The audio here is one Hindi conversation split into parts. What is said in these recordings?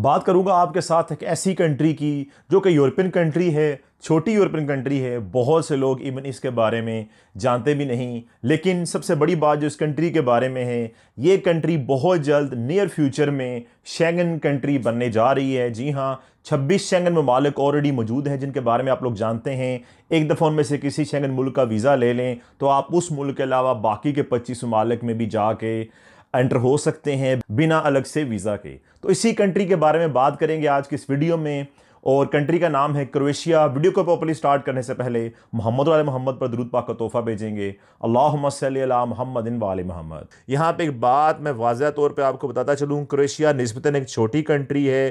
बात करूँगा आपके साथ एक ऐसी कंट्री की जो कि यूरोपियन कंट्री है छोटी यूरोपियन कंट्री है बहुत से लोग इवन इसके बारे में जानते भी नहीं लेकिन सबसे बड़ी बात जो इस कंट्री के बारे में है ये कंट्री बहुत जल्द नियर फ्यूचर में शेंगन कंट्री बनने जा रही है जी हाँ 26 शेंगन ममालिक ऑलरेडी मौजूद हैं जिनके बारे में आप लोग जानते हैं एक दफ़ा उनमें से किसी शेंगन मुल्क का वीज़ा ले लें तो आप उस मुल्क के अलावा बाकी के पच्चीस ममालिक में भी जाके एंटर हो सकते हैं बिना अलग से वीज़ा के तो इसी कंट्री के बारे में बात करेंगे आज की इस वीडियो में और कंट्री का नाम है क्रोएशिया वीडियो को प्रॉपरली स्टार्ट करने से पहले मोहम्मद वाले मोहम्मद पर दरूद पाक का तोहफा भेजेंगे अल्लाह मोहम्मद इन वाले मोहम्मद यहाँ पे एक बात मैं वाजह तौर पे आपको बताता चलूँ क्रोएशिया नस्बता एक छोटी कंट्री है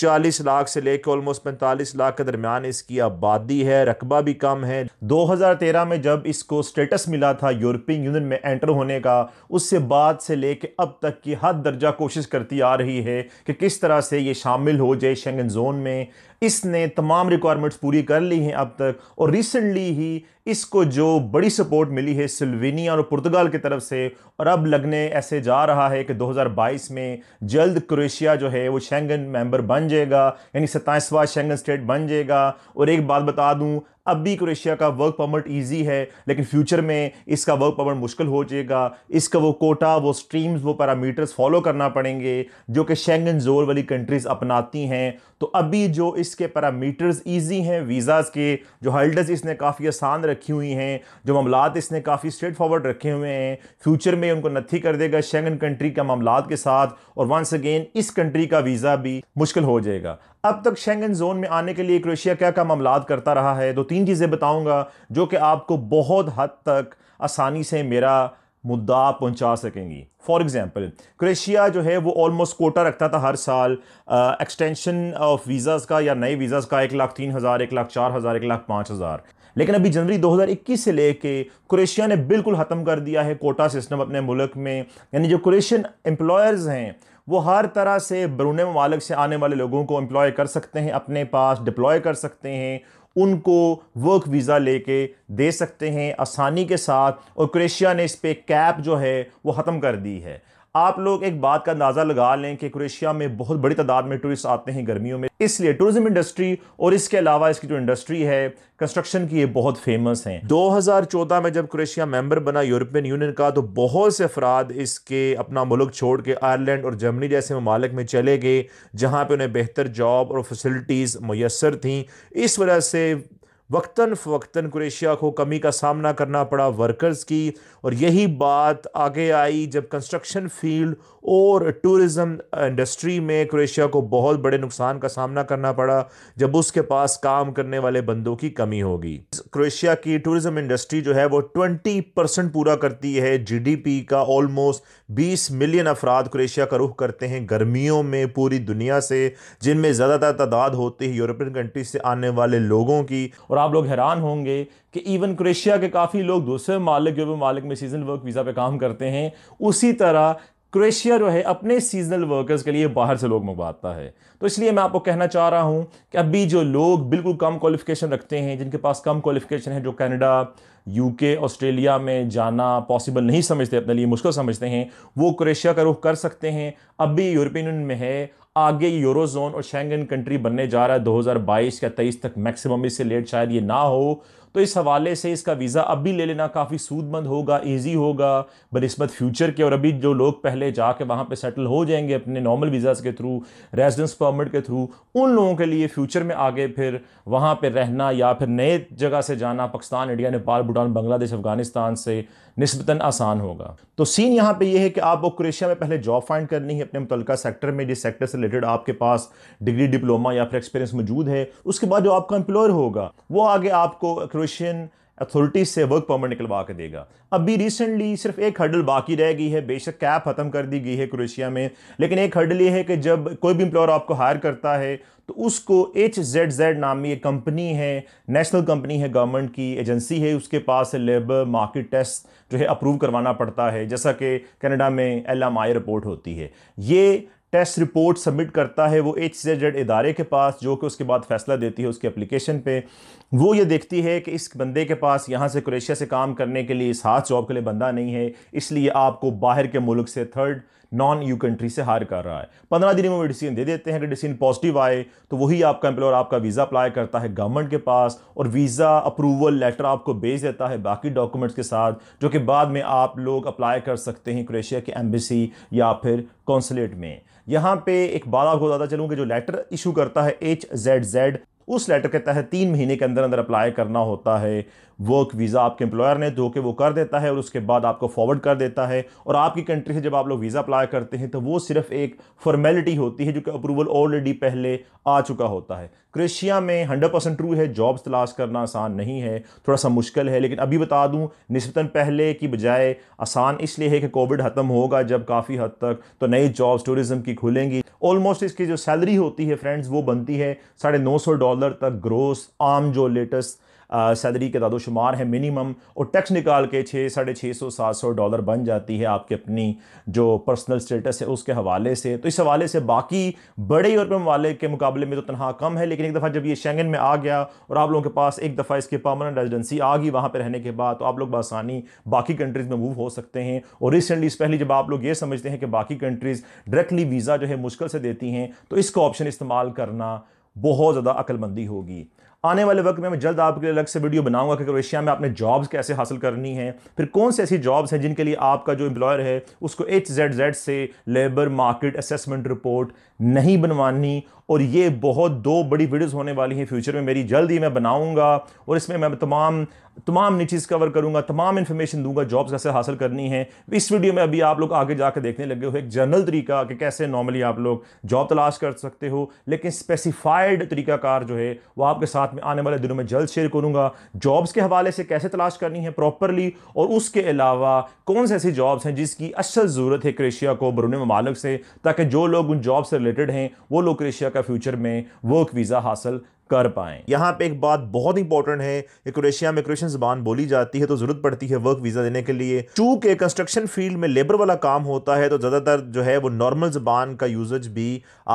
चालीस लाख से लेकर ऑलमोस्ट पैंतालीस लाख के दरमियान इसकी आबादी है रकबा भी कम है 2013 में जब इसको स्टेटस मिला था यूरोपियन यूनियन में एंटर होने का उससे बाद से लेकर अब तक की हद दर्जा कोशिश करती आ रही है कि किस तरह से ये शामिल हो जाए शेंगन जोन में इसने तमाम रिक्वायरमेंट्स पूरी कर ली हैं अब तक और रिसेंटली ही इसको जो बड़ी सपोर्ट मिली है सिल्वेनिया और पुर्तगाल की तरफ से और अब लगने ऐसे जा रहा है कि 2022 में जल्द क्रोएशिया जो है वो शेंगन मेंबर बन जाएगा यानी सत्ताईसवा शेंगन स्टेट बन जाएगा और एक बात बता दूं अब भी क्रोएशिया का वर्क परमिट ईजी है लेकिन फ्यूचर में इसका वर्क परमिट मुश्किल हो जाएगा इसका वो कोटा वो स्ट्रीम्स वो पैरामीटर्स फॉलो करना पड़ेंगे जो कि शेंगन जोर वाली कंट्रीज़ अपनाती हैं तो अभी जो इसके पैरामीटर्स ईजी हैं वीज़ाज़ के जो हल्डर्स इसने काफ़ी आसान रखी हुई हैं जो मामलात इसने काफ़ी स्ट्रेट फॉरवर्ड रखे हुए हैं फ्यूचर में उनको नथी कर देगा शेंगन कंट्री का मामला के साथ और वंस अगेन इस कंट्री का वीज़ा भी मुश्किल हो जाएगा अब तक शेंगन जोन में आने के लिए क्रोशिया क्या क्या मामला करता रहा है दो तीन चीज़ें बताऊँगा जो कि आपको बहुत हद तक आसानी से मेरा मुद्दा पहुंचा सकेंगी फॉर एग्ज़ाम्पल क्रेशिया जो है वो ऑलमोस्ट कोटा रखता था हर साल एक्सटेंशन ऑफ वीज़ाज़ का या नए वीज़ाज़ का एक लाख तीन हज़ार एक लाख चार हज़ार एक लाख पाँच हज़ार लेकिन अभी जनवरी 2021 से लेके क्रेशिया ने बिल्कुल ख़त्म कर दिया है कोटा सिस्टम अपने मुल्क में यानी जो क्रेशियन एम्प्लॉयर्स हैं वो हर तरह से बरून ममालक से आने वाले लोगों को एम्प्लॉय कर सकते हैं अपने पास डिप्लॉय कर सकते हैं उनको वर्क वीज़ा लेके दे सकते हैं आसानी के साथ और क्रेशिया ने इस पर कैप जो है वो ख़त्म कर दी है आप लोग एक बात का अंदाज़ा लगा लें कि क्रोएशिया में बहुत बड़ी तादाद में टूरिस्ट आते हैं गर्मियों में इसलिए टूरिज्म इंडस्ट्री और इसके अलावा इसकी जो इंडस्ट्री है कंस्ट्रक्शन की ये बहुत फेमस हैं 2014 में जब क्रोएशिया मेंबर बना यूरोपियन यूनियन का तो बहुत से अफराद इसके अपना मुल्क छोड़ के आयरलैंड और जर्मनी जैसे ममालिक में चले गए जहाँ पर उन्हें बेहतर जॉब और फैसिलिटीज़ मैसर थी इस वजह से वक्ता फ़वक्ता क्रेशिया को कमी का सामना करना पड़ा वर्कर्स की और यही बात आगे आई जब कंस्ट्रक्शन फील्ड और टूरिज़म इंडस्ट्री में क्रोएशिया को बहुत बड़े नुकसान का सामना करना पड़ा जब उसके पास काम करने वाले बंदों की कमी होगी क्रोएशिया की टूरिज्म इंडस्ट्री जो है वो 20 परसेंट पूरा करती है जीडीपी का ऑलमोस्ट 20 मिलियन अफराद क्रोएशिया का रुख करते हैं गर्मियों में पूरी दुनिया से जिनमें ज़्यादातर तादाद होती है यूरोपियन कंट्री से आने वाले लोगों की और आप लोग हैरान होंगे कि इवन क्रोएशिया के काफ़ी लोग दूसरे मालिक भी मालिक में सीजन वर्क वीज़ा पे काम करते हैं उसी तरह क्रोएशिया जो है अपने सीजनल वर्कर्स के लिए बाहर से लोग मंगवाता है तो इसलिए मैं आपको कहना चाह रहा हूँ कि अभी जो लोग बिल्कुल कम क्वालिफिकेशन रखते हैं जिनके पास कम क्वालिफिकेशन है जो कनाडा यूके ऑस्ट्रेलिया में जाना पॉसिबल नहीं समझते अपने लिए मुश्किल समझते हैं वो क्रोएशिया का रुख कर सकते हैं अभी यूरोपियन यूनियन में है आगे यूरोजोन और शेंगन कंट्री बनने जा रहा है 2022 या 23 तक मैक्सिमम इससे लेट शायद ये ना हो तो इस हवाले से इसका वीज़ा अब भी ले लेना काफ़ी सूदमंद होगा ईजी होगा बनस्बत फ्यूचर के और अभी जो लोग पहले जाके वहाँ पर सेटल हो जाएंगे अपने नॉर्मल वीज़ाज़ के थ्रू रेजिडेंस परमिट के थ्रू उन लोगों के लिए फ्यूचर में आगे फिर वहाँ पर रहना या फिर नए जगह से जाना पाकिस्तान इंडिया नेपाल भूटान बांग्लादेश अफगानिस्तान से नस्बता आसान होगा तो सीन यहाँ पर यह है कि आपको क्रेशिया में पहले जॉब फाइंड करनी है अपने मुतल सेक्टर में जिस सेक्टर से रिलेटेड आपके पास डिग्री डिप्लोमा या फिर एक्सपीरियंस मौजूद है उसके बाद जो आपका एम्प्लॉयर होगा वो आगे आपको क्रोशियन अथॉरिटी से वर्क परमिट निकलवा के देगा अभी रिसेंटली सिर्फ एक हर्डल बाकी रह गई है बेशक कैप ख़त्म कर दी गई है क्रोशिया में लेकिन एक हर्डल ये है कि जब कोई भी इंप्लॉयर आपको हायर करता है तो उसको एच जेड जेड नामी एक कंपनी है नेशनल कंपनी है गवर्नमेंट की एजेंसी है उसके पास लेबर मार्केट टेस्ट जो है अप्रूव करवाना पड़ता है जैसा कि कनाडा में एल एम आई रिपोर्ट होती है ये टेस्ट रिपोर्ट सबमिट करता है वो एच से जेड इदारे के पास जो कि उसके बाद फैसला देती है उसके एप्लीकेशन पे वो ये देखती है कि इस बंदे के पास यहाँ से क्रोएशिया से काम करने के लिए इस हाथ जॉब के लिए बंदा नहीं है इसलिए आपको बाहर के मुल्क से थर्ड नॉन यू कंट्री से हायर कर रहा है पंद्रह दिन में वो डिसीजन दे देते हैं अगर डिसीजन पॉजिटिव आए तो वही आपका एम्प्लॉयर आपका वीज़ा अप्लाई करता है गवर्नमेंट के पास और वीज़ा अप्रूवल लेटर आपको भेज देता है बाकी डॉक्यूमेंट्स के साथ जो कि बाद में आप लोग अप्लाई कर सकते हैं क्रोएशिया के एम्बेसी या फिर कौंसलेट में यहाँ पे एक बात आपको बताता चलूँ कि जो लेटर इशू करता है एच जेड जेड उस लेटर के तहत तीन महीने के अंदर अंदर अप्लाई करना होता है वर्क वीज़ा आपके एम्प्लॉयर ने दो के वो कर देता है और उसके बाद आपको फॉरवर्ड कर देता है और आपकी कंट्री से जब आप लोग वीज़ा अप्लाई करते हैं तो वो सिर्फ एक फॉर्मेलिटी होती है जो कि अप्रूवल ऑलरेडी पहले आ चुका होता है क्रेशिया में हंड्रेड परसेंट ट्रू है जॉब्स तलाश करना आसान नहीं है थोड़ा सा मुश्किल है लेकिन अभी बता दूँ नस्बता पहले की बजाय आसान इसलिए है कि कोविड ख़त्म होगा जब काफ़ी हद तक तो नई जॉब्स टूरिज़म की खुलेंगी ऑलमोस्ट इसकी जो सैलरी होती है फ्रेंड्स वो बनती है साढ़े नौ सौ डॉलर तक ग्रोस आम जो लेटेस्ट सैलरी के दादोशुमार हैं मिनिमम और टैक्स निकाल के छः साढ़े छः सौ सात सौ डॉलर बन जाती है आपके अपनी जो पर्सनल स्टेटस है उसके हवाले से तो इस हवाले से बाकी बड़े यूरोपीय ममालिक के मुकाबले में तो तनहा कम है लेकिन एक दफ़ा जब ये शेंगन में आ गया और आप लोगों के पास एक दफ़ा इसकी परमानेंट रेजिडेंसी आ गई वहाँ पर रहने के बाद तो आप लोग बसानी बाकी कंट्रीज़ में मूव हो सकते हैं और रिसेंटली पहले जब आप लोग ये समझते हैं कि बाकी कंट्रीज़ डायरेक्टली वीज़ा जो है मुश्किल से देती हैं तो इसका ऑप्शन इस्तेमाल करना बहुत ज़्यादा अक्लमंदी होगी आने वाले वक्त में मैं जल्द आपके लिए अलग से वीडियो बनाऊंगा कि क्रोएशिया में आपने जॉब्स कैसे हासिल करनी है फिर कौन सी ऐसी जॉब्स हैं जिनके लिए आपका जो एम्प्लॉयर है उसको एच जेड जेड से लेबर मार्केट असेसमेंट रिपोर्ट नहीं बनवानी और ये बहुत दो बड़ी वीडियोस होने वाली हैं फ्यूचर में मेरी जल्द ही मैं बनाऊंगा और इसमें मैं तमाम तमाम नीचीज़ कवर करूंगा तमाम इन्फॉर्मेशन दूंगा जॉब्स कैसे हासिल करनी है इस वीडियो में अभी आप लोग आगे जाकर देखने लगे हो एक जनरल तरीका कि कैसे नॉर्मली आप लोग जॉब तलाश कर सकते हो लेकिन स्पेसिफाइड तरीकाकार जो है वो आपके साथ में आने वाले दिनों में जल्द शेयर करूंगा जॉब्स के हवाले से कैसे तलाश करनी है प्रॉपरली और उसके अलावा कौन से ऐसी जॉब्स हैं जिसकी असल ज़रूरत है क्रेशिया को बरून ममालक से ताकि जो लोग उन जॉब से रिलेटेड हैं वो लोग क्रेशिया का फ्यूचर में वर्क वीज़ा हासिल कर पाए यहाँ पे एक बात बहुत इंपॉर्टेंट है कि क्रोएशिया में क्रोएशियन जबान बोली जाती है तो ज़रूरत पड़ती है वर्क वीज़ा देने के लिए चूंकि कंस्ट्रक्शन फील्ड में लेबर वाला काम होता है तो ज़्यादातर जो है वो नॉर्मल जबान का यूजेज भी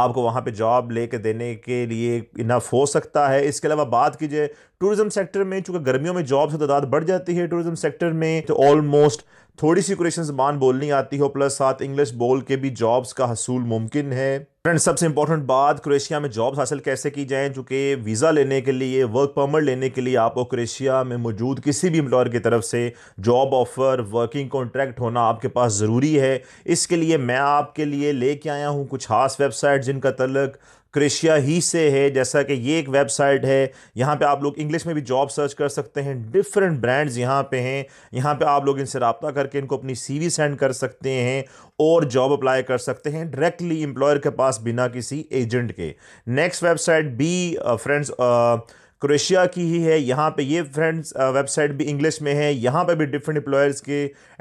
आपको वहाँ पर जॉब लेके देने के लिए इनफ हो सकता है इसके अलावा बात कीजिए टूरिज्म सेक्टर में चूंकि गर्मियों में जॉब से तादाद बढ़ जाती है टूरिज्म सेक्टर में तो ऑलमोस्ट थोड़ी सी क्वेश्चन जबान बोलनी आती हो प्लस साथ इंग्लिश बोल के भी जॉब्स का हसूल मुमकिन है फ्रेंड सबसे इंपॉर्टेंट बात क्रोएशिया में जॉब्स हासिल कैसे की जाएं चूँकि वीज़ा लेने के लिए वर्क परमिट लेने के लिए आपको क्रोएशिया में मौजूद किसी भी एम्प्लॉयर की तरफ से जॉब ऑफ़र वर्किंग कॉन्ट्रैक्ट होना आपके पास ज़रूरी है इसके लिए मैं आपके लिए लेके आया हूँ कुछ खास वेबसाइट जिनका तलक क्रेशिया ही से है जैसा कि ये एक वेबसाइट है यहाँ पे आप लोग इंग्लिश में भी जॉब सर्च कर सकते हैं डिफरेंट ब्रांड्स यहाँ पे हैं यहाँ पे आप लोग इनसे रबता करके इनको अपनी सीवी सेंड कर सकते हैं और जॉब अप्लाई कर सकते हैं डायरेक्टली एम्प्लॉयर के पास बिना किसी एजेंट के next website be friends Croatia की ही है यहाँ पे ये फ्रेंड्स वेबसाइट uh, भी इंग्लिश में है यहाँ पे भी डिफरेंट एम्प्लॉयर्स के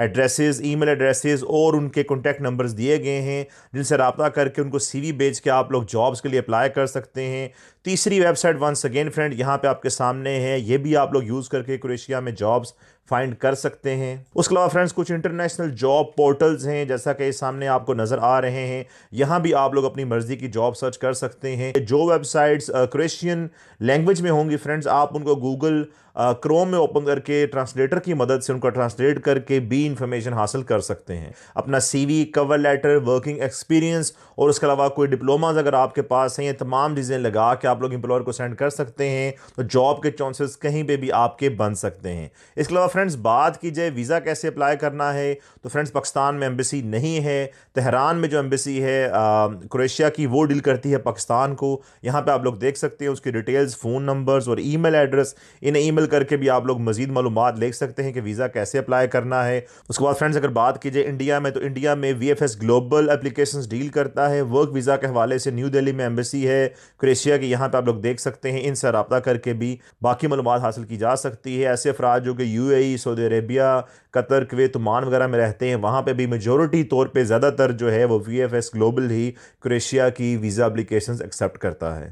एड्रेसेस ईमेल एड्रेसेस और उनके कॉन्टैक्ट नंबर्स दिए गए हैं जिनसे रबता करके उनको सीवी भेज के आप लोग जॉब्स के लिए अप्लाई कर सकते हैं तीसरी वेबसाइट वंस अगेन फ्रेंड यहाँ पे आपके सामने है ये भी आप लोग यूज़ करके क्रोएशिया में जॉब्स फाइंड कर सकते हैं उसके अलावा फ्रेंड्स कुछ इंटरनेशनल जॉब पोर्टल्स हैं जैसा कि सामने आपको नज़र आ रहे हैं यहाँ भी आप लोग अपनी मर्ज़ी की जॉब सर्च कर सकते हैं जो वेबसाइट्स क्रोएशियन लैंग्वेज में होंगी फ्रेंड्स आप उनको गूगल क्रोम में ओपन करके ट्रांसलेटर की मदद से उनको ट्रांसलेट करके भी इंफॉर्मेशन हासिल कर सकते हैं अपना C cover letter working experience और उसके अलावा कोई डिप्लोमाज अगर आपके पास हैं ये तमाम चीज़ें लगा के आप लोग इंप्लॉयर को सेंड कर सकते हैं तो जॉब के चांसेस कहीं पर भी आपके बन सकते हैं इसके अलावा फ्रेंड्स बात की जाए वीज़ा कैसे अप्लाई करना है तो फ्रेंड्स पाकिस्तान में एम्बेसी नहीं है तहरान में जो एम्बेसी है क्रोएशिया की वो डील करती है पाकिस्तान को यहाँ पर आप लोग देख सकते हैं उसकी डिटेल्स फ़ोन नंबर्स और ई एड्रेस इन ई गूगल करके भी आप लोग मजीद मालूम ले सकते हैं कि वीज़ा कैसे अप्लाई करना है उसके बाद फ्रेंड्स अगर बात कीजिए इंडिया में तो इंडिया में V F S global application deal करता है वर्क वीज़ा के हवाले से न्यू दिल्ली में एम्बेसी है क्रेशिया की यहाँ पर आप लोग देख सकते हैं इनसे रबा करके भी बाकी मालूम हासिल की जा सकती है ऐसे अफराज जो कि U A Saudi Arabia Qatar Kuwait मान वगैरह में रहते हैं वहाँ पर भी मेजोरिटी तौर पर ज़्यादातर जो है वो वी एफ एस ग्लोबल ही क्रेशिया की वीज़ा अप्लीकेशन एक्सेप्ट करता है